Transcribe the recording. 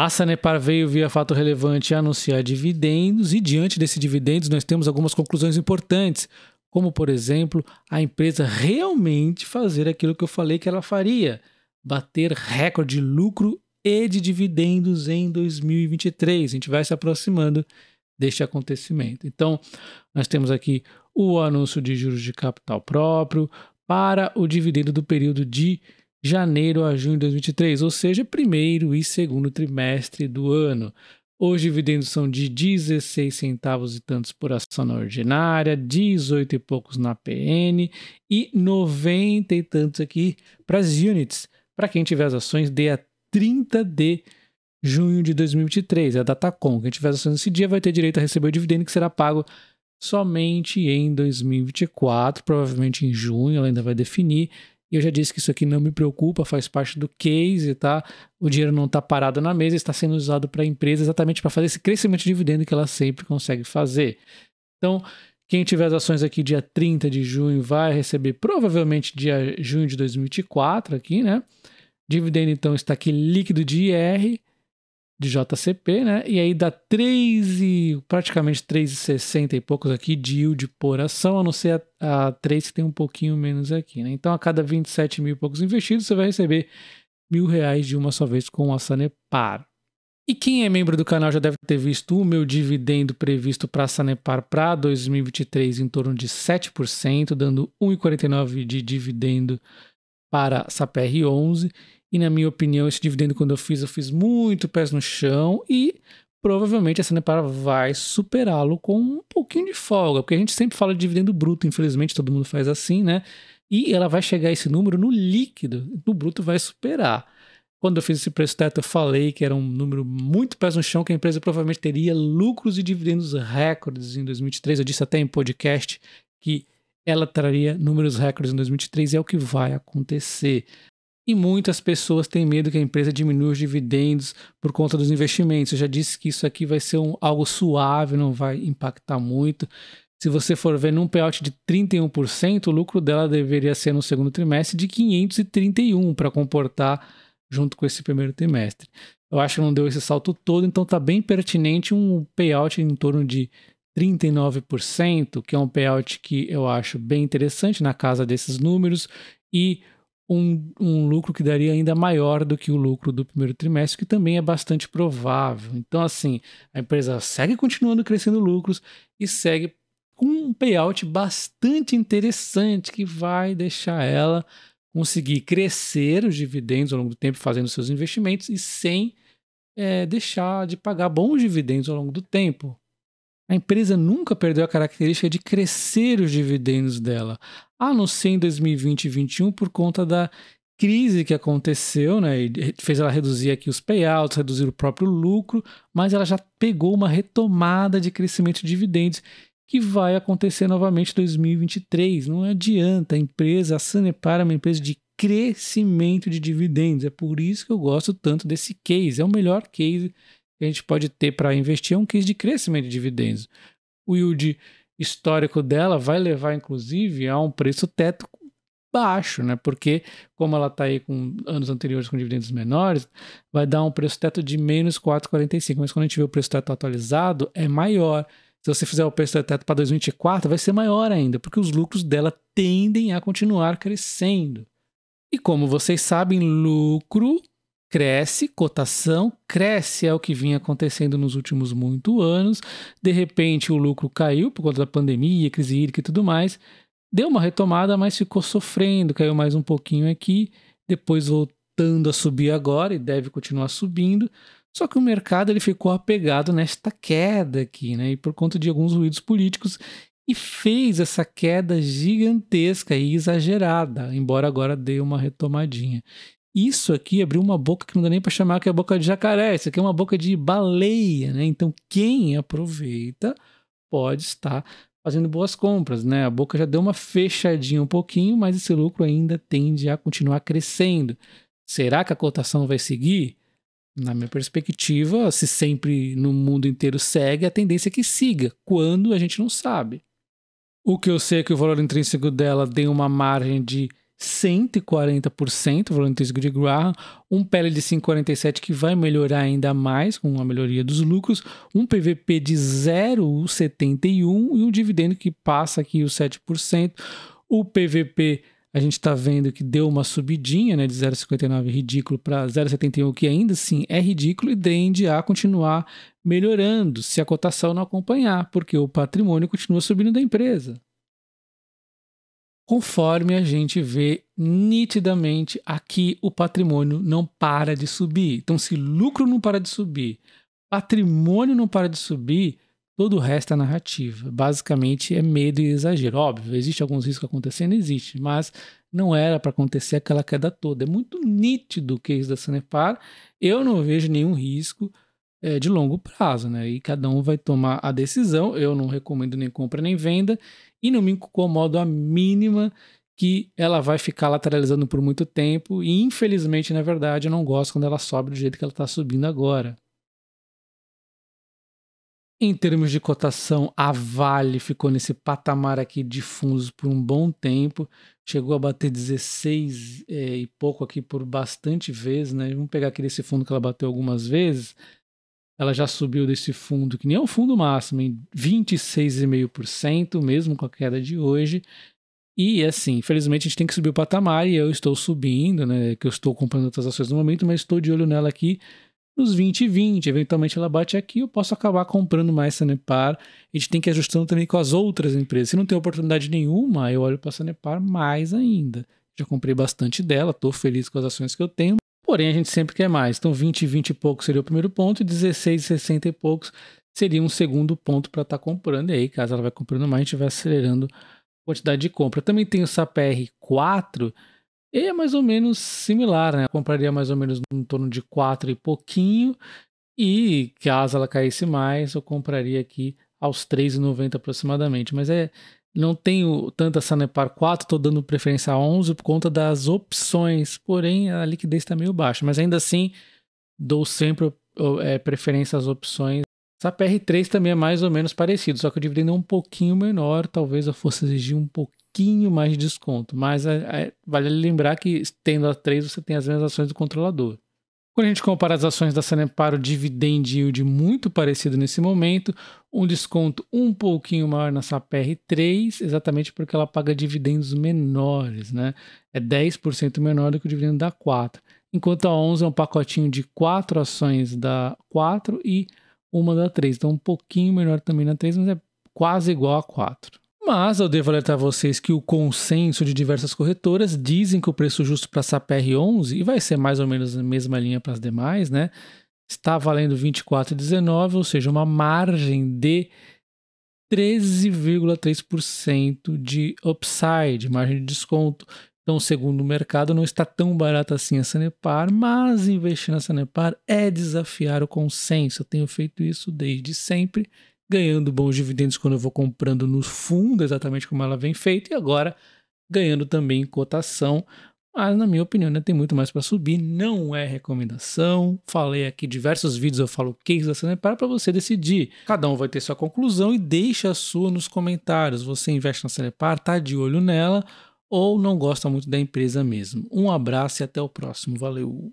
A Sanepar veio via fato relevante anunciar dividendos e diante desses dividendos nós temos algumas conclusões importantes, como por exemplo, a empresa realmente fazer aquilo que eu falei que ela faria, bater recorde de lucro e de dividendos em 2023. A gente vai se aproximando deste acontecimento. Então, nós temos aqui o anúncio de juros de capital próprio para o dividendo do período de janeiro a junho de 2023, ou seja, primeiro e segundo trimestre do ano. Os dividendos são de 16 centavos e tantos por ação na ordinária, 18 e poucos na PN e 90 e tantos aqui para as units. Para quem tiver as ações, dê a 30 de junho de 2023, é a data com. Quem tiver as ações nesse dia vai ter direito a receber o dividendo que será pago somente em 2024, provavelmente em junho, ela ainda vai definir, e eu já disse que isso aqui não me preocupa, faz parte do case, tá? O dinheiro não está parado na mesa, está sendo usado para a empresa exatamente para fazer esse crescimento de dividendo que ela sempre consegue fazer. Então, quem tiver as ações aqui dia 30 de junho vai receber provavelmente dia junho de 2024 aqui, né? Dividendo então está aqui líquido de IR de JCP, né? E aí dá 3 e praticamente 3,60 e poucos aqui de yield por ação, a não ser a, a 3 que tem um pouquinho menos aqui, né? Então a cada 27 mil e poucos investidos você vai receber mil reais de uma só vez com a Sanepar. E quem é membro do canal já deve ter visto o meu dividendo previsto para a Sanepar para 2023 em torno de 7%, dando 1,49 de dividendo para a SAPR11 e na minha opinião, esse dividendo quando eu fiz, eu fiz muito pés no chão e provavelmente a Sanepar vai superá-lo com um pouquinho de folga, porque a gente sempre fala de dividendo bruto, infelizmente todo mundo faz assim, né? E ela vai chegar a esse número no líquido, no bruto vai superar. Quando eu fiz esse preço teto, eu falei que era um número muito pés no chão, que a empresa provavelmente teria lucros e dividendos recordes em 2023. Eu disse até em podcast que ela traria números recordes em 2023 e é o que vai acontecer. E muitas pessoas têm medo que a empresa diminua os dividendos por conta dos investimentos. Eu já disse que isso aqui vai ser um, algo suave, não vai impactar muito. Se você for ver num payout de 31%, o lucro dela deveria ser no segundo trimestre de 531 para comportar junto com esse primeiro trimestre. Eu acho que não deu esse salto todo, então está bem pertinente um payout em torno de 39%, que é um payout que eu acho bem interessante na casa desses números e um, um lucro que daria ainda maior do que o lucro do primeiro trimestre, que também é bastante provável. Então, assim, a empresa segue continuando crescendo lucros e segue com um payout bastante interessante que vai deixar ela conseguir crescer os dividendos ao longo do tempo fazendo seus investimentos e sem é, deixar de pagar bons dividendos ao longo do tempo. A empresa nunca perdeu a característica de crescer os dividendos dela, a não ser em 2020 e 2021 por conta da crise que aconteceu, né? E fez ela reduzir aqui os payouts, reduzir o próprio lucro, mas ela já pegou uma retomada de crescimento de dividendos que vai acontecer novamente em 2023. Não adianta, a empresa, a Sanepar é uma empresa de crescimento de dividendos. É por isso que eu gosto tanto desse case. É o melhor case que a gente pode ter para investir é um case de crescimento de dividendos. O yield histórico dela vai levar, inclusive, a um preço teto baixo, né? Porque como ela está aí com anos anteriores com dividendos menores, vai dar um preço teto de menos 4,45. Mas quando a gente vê o preço teto atualizado, é maior. Se você fizer o preço teto para 2024, vai ser maior ainda, porque os lucros dela tendem a continuar crescendo. E como vocês sabem, lucro cresce, cotação cresce, é o que vinha acontecendo nos últimos muito anos. De repente, o lucro caiu por conta da pandemia, crise hídrica e tudo mais. Deu uma retomada, mas ficou sofrendo, caiu mais um pouquinho aqui, depois voltando a subir agora e deve continuar subindo. Só que o mercado ele ficou apegado nesta queda aqui, né? E por conta de alguns ruídos políticos e fez essa queda gigantesca e exagerada, embora agora dê uma retomadinha. Isso aqui abriu uma boca que não dá nem para chamar que é boca de jacaré, isso aqui é uma boca de baleia, né? Então quem aproveita pode estar fazendo boas compras, né? A boca já deu uma fechadinha um pouquinho, mas esse lucro ainda tende a continuar crescendo. Será que a cotação vai seguir? Na minha perspectiva, se sempre no mundo inteiro segue, a tendência é que siga, quando a gente não sabe. O que eu sei é que o valor intrínseco dela tem uma margem de 140% voluntarismo de Graham, um PL de 5,47 que vai melhorar ainda mais com a melhoria dos lucros, um PVP de 0,71 e um dividendo que passa aqui os 7%. O PVP a gente está vendo que deu uma subidinha né, de 0,59 ridículo para 0,71, que ainda assim é ridículo e tende a continuar melhorando se a cotação não acompanhar, porque o patrimônio continua subindo da empresa. Conforme a gente vê nitidamente aqui, o patrimônio não para de subir. Então, se lucro não para de subir, patrimônio não para de subir, todo o resto é narrativa. Basicamente é medo e exagero. Óbvio, existe alguns riscos acontecendo, existe, mas não era para acontecer aquela queda toda. É muito nítido o case da Sanepar. Eu não vejo nenhum risco é, de longo prazo, né? E cada um vai tomar a decisão. Eu não recomendo nem compra nem venda e não me incomodo a mínima que ela vai ficar lateralizando por muito tempo. E infelizmente, na verdade, eu não gosto quando ela sobe do jeito que ela está subindo agora. Em termos de cotação, a Vale ficou nesse patamar aqui de fundos por um bom tempo, chegou a bater 16 é, e pouco aqui por bastante vezes, né? Vamos pegar aqui desse fundo que ela bateu algumas vezes, ela já subiu desse fundo, que nem é o fundo máximo, em 26,5%, mesmo com a queda de hoje. E assim, infelizmente a gente tem que subir o patamar e eu estou subindo, né? Que eu estou comprando outras ações no momento, mas estou de olho nela aqui nos 20 e 20. Eventualmente ela bate aqui, eu posso acabar comprando mais Sanepar. A gente tem que ir ajustando também com as outras empresas. Se não tem oportunidade nenhuma, eu olho para Sanepar mais ainda. Já comprei bastante dela, estou feliz com as ações que eu tenho, Porém, a gente sempre quer mais. Então, 20 e 20 e pouco seria o primeiro ponto, e 16 e 60 e poucos seria um segundo ponto para estar tá comprando. E aí, caso ela vai comprando mais, a gente vai acelerando a quantidade de compra. Também tem o SAPR 4 e é mais ou menos similar, né? Eu compraria mais ou menos em torno de 4 e pouquinho. E caso ela caísse mais, eu compraria aqui aos 3,90 aproximadamente. Mas é, não tenho tanta Sanepar 4, estou dando preferência a 11 por conta das opções, porém a liquidez está meio baixa, mas ainda assim dou sempre é, preferência às opções. Essa PR3 também é mais ou menos parecido, só que o dividendo é um pouquinho menor, talvez eu fosse exigir um pouquinho mais de desconto, mas é, é, vale lembrar que tendo a 3 você tem as mesmas ações do controlador. Quando a gente compara as ações da Sanepar, o dividend yield muito parecido nesse momento, um desconto um pouquinho maior na SAPR3, exatamente porque ela paga dividendos menores, né? É 10% menor do que o dividendo da 4. Enquanto a 11 é um pacotinho de 4 ações da 4 e uma da 3. Então um pouquinho menor também na 3, mas é quase igual a 4. Mas eu devo alertar vocês que o consenso de diversas corretoras dizem que o preço justo para a SAPR 11, e vai ser mais ou menos a mesma linha para as demais, né? Está valendo 24,19, ou seja, uma margem de 13,3% de upside, margem de desconto. Então, segundo o mercado, não está tão barata assim a Sanepar, mas investir na Sanepar é desafiar o consenso. Eu tenho feito isso desde sempre ganhando bons dividendos quando eu vou comprando no fundo, exatamente como ela vem feita, e agora ganhando também cotação. Mas, na minha opinião, né, tem muito mais para subir, não é recomendação. Falei aqui diversos vídeos, eu falo o que da Sanepar para você decidir. Cada um vai ter sua conclusão e deixa a sua nos comentários. Você investe na Sanepar, está de olho nela ou não gosta muito da empresa mesmo. Um abraço e até o próximo. Valeu!